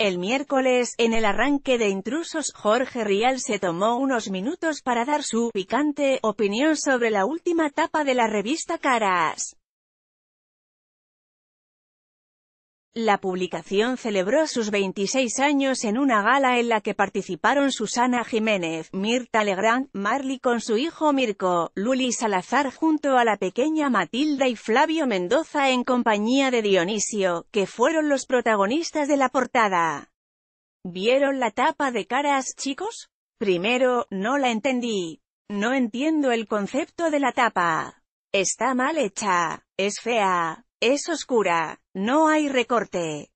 El miércoles, en el arranque de intrusos, Jorge Rial se tomó unos minutos para dar su picante opinión sobre la última etapa de la revista Caras. La publicación celebró sus 26 años en una gala en la que participaron Susana Jiménez, Mirta Legrand, Marley con su hijo Mirko, Luli Salazar junto a la pequeña Matilda y Flavio Mendoza en compañía de Dionisio, que fueron los protagonistas de la portada. ¿Vieron la tapa de caras, chicos? Primero, no la entendí. No entiendo el concepto de la tapa. Está mal hecha, es fea, es oscura, no hay recorte.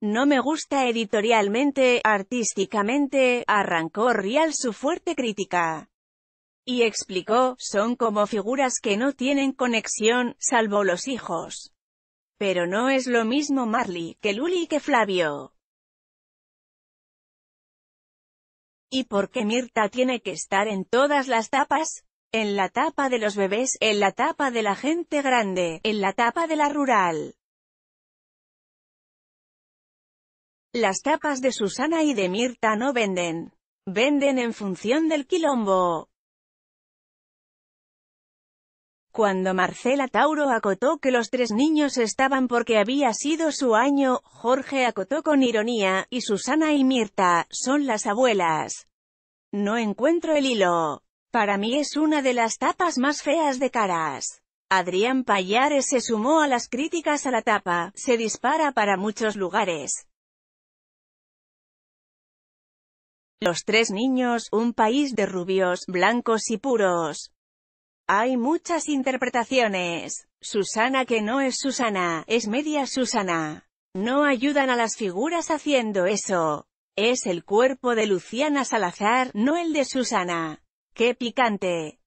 No me gusta editorialmente, artísticamente, arrancó Rial su fuerte crítica. Y explicó, son como figuras que no tienen conexión, salvo los hijos. Pero no es lo mismo Marley, que Luli que Flavio. ¿Y por qué Mirta tiene que estar en todas las tapas? en la tapa de los bebés, en la tapa de la gente grande, en la tapa de la rural. Las tapas de Susana y de Mirta no venden. Venden en función del quilombo. Cuando Marcela Tauro acotó que los tres niños estaban porque había sido su año, Jorge acotó con ironía, y Susana y Mirta, son las abuelas. No encuentro el hilo. Para mí es una de las tapas más feas de Caras. Adrián Payares se sumó a las críticas a la tapa, se dispara para muchos lugares. Los tres niños, un país de rubios, blancos y puros. Hay muchas interpretaciones. Susana que no es Susana, es media Susana. No ayudan a las figuras haciendo eso. Es el cuerpo de Luciana Salazar, no el de Susana. ¡Qué picante!